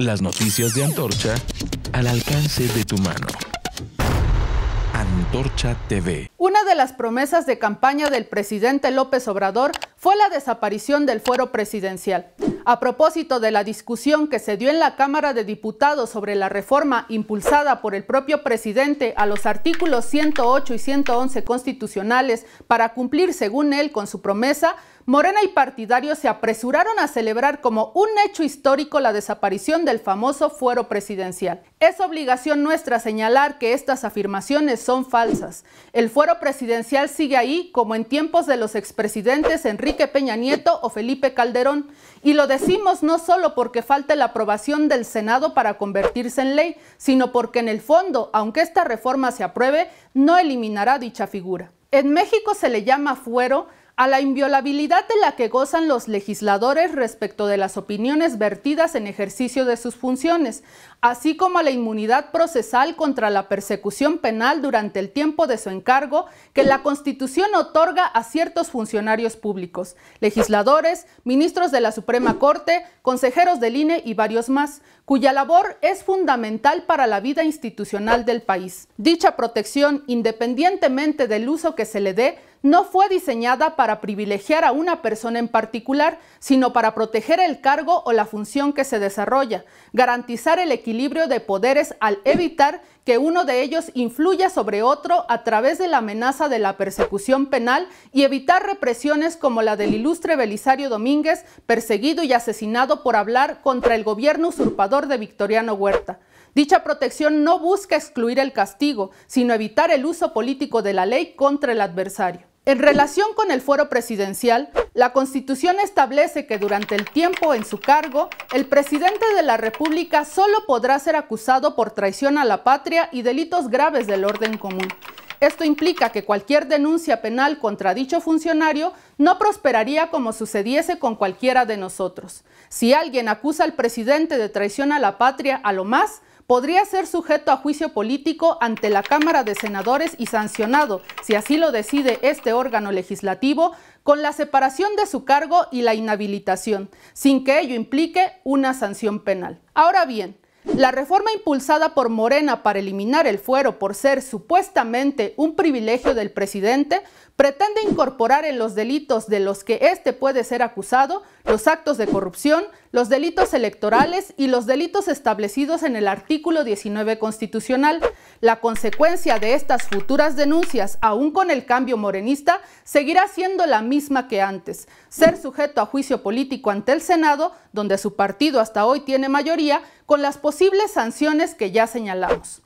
Las noticias de Antorcha al alcance de tu mano. Antorcha TV. Una de las promesas de campaña del presidente López Obrador fue la desaparición del fuero presidencial. A propósito de la discusión que se dio en la Cámara de Diputados sobre la reforma impulsada por el propio presidente a los artículos 108 y 111 constitucionales para cumplir, según él, con su promesa, Morena y partidarios se apresuraron a celebrar como un hecho histórico la desaparición del famoso fuero presidencial. Es obligación nuestra señalar que estas afirmaciones son falsas. El fuero presidencial sigue ahí como en tiempos de los expresidentes Enrique Peña Nieto o Felipe Calderón y lo de decimos no solo porque falte la aprobación del Senado para convertirse en ley, sino porque en el fondo, aunque esta reforma se apruebe, no eliminará dicha figura. En México se le llama fuero a la inviolabilidad de la que gozan los legisladores respecto de las opiniones vertidas en ejercicio de sus funciones, así como a la inmunidad procesal contra la persecución penal durante el tiempo de su encargo que la Constitución otorga a ciertos funcionarios públicos, legisladores, ministros de la Suprema Corte, consejeros del INE y varios más, cuya labor es fundamental para la vida institucional del país. Dicha protección, independientemente del uso que se le dé, no fue diseñada para privilegiar a una persona en particular, sino para proteger el cargo o la función que se desarrolla, garantizar el equilibrio de poderes al evitar que uno de ellos influya sobre otro a través de la amenaza de la persecución penal y evitar represiones como la del ilustre Belisario Domínguez, perseguido y asesinado por hablar contra el gobierno usurpador de Victoriano Huerta. Dicha protección no busca excluir el castigo, sino evitar el uso político de la ley contra el adversario. En relación con el fuero presidencial, la Constitución establece que durante el tiempo en su cargo, el presidente de la República solo podrá ser acusado por traición a la patria y delitos graves del orden común. Esto implica que cualquier denuncia penal contra dicho funcionario no prosperaría como sucediese con cualquiera de nosotros. Si alguien acusa al presidente de traición a la patria, a lo más, podría ser sujeto a juicio político ante la Cámara de Senadores y sancionado, si así lo decide este órgano legislativo, con la separación de su cargo y la inhabilitación, sin que ello implique una sanción penal. Ahora bien, la reforma impulsada por Morena para eliminar el fuero por ser supuestamente un privilegio del presidente pretende incorporar en los delitos de los que éste puede ser acusado los actos de corrupción, los delitos electorales y los delitos establecidos en el artículo 19 constitucional. La consecuencia de estas futuras denuncias, aún con el cambio morenista, seguirá siendo la misma que antes, ser sujeto a juicio político ante el Senado, donde su partido hasta hoy tiene mayoría, con las posibles sanciones que ya señalamos.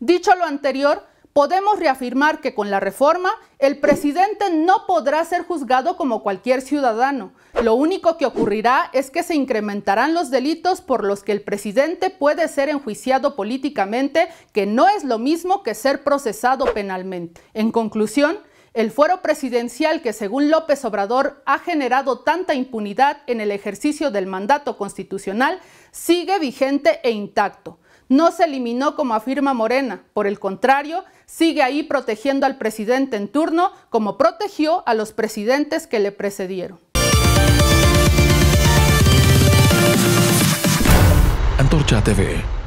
Dicho lo anterior, podemos reafirmar que con la reforma el presidente no podrá ser juzgado como cualquier ciudadano. Lo único que ocurrirá es que se incrementarán los delitos por los que el presidente puede ser enjuiciado políticamente, que no es lo mismo que ser procesado penalmente. En conclusión, el fuero presidencial que según López Obrador ha generado tanta impunidad en el ejercicio del mandato constitucional sigue vigente e intacto no se eliminó como afirma Morena, por el contrario, sigue ahí protegiendo al presidente en turno como protegió a los presidentes que le precedieron. Antorcha TV.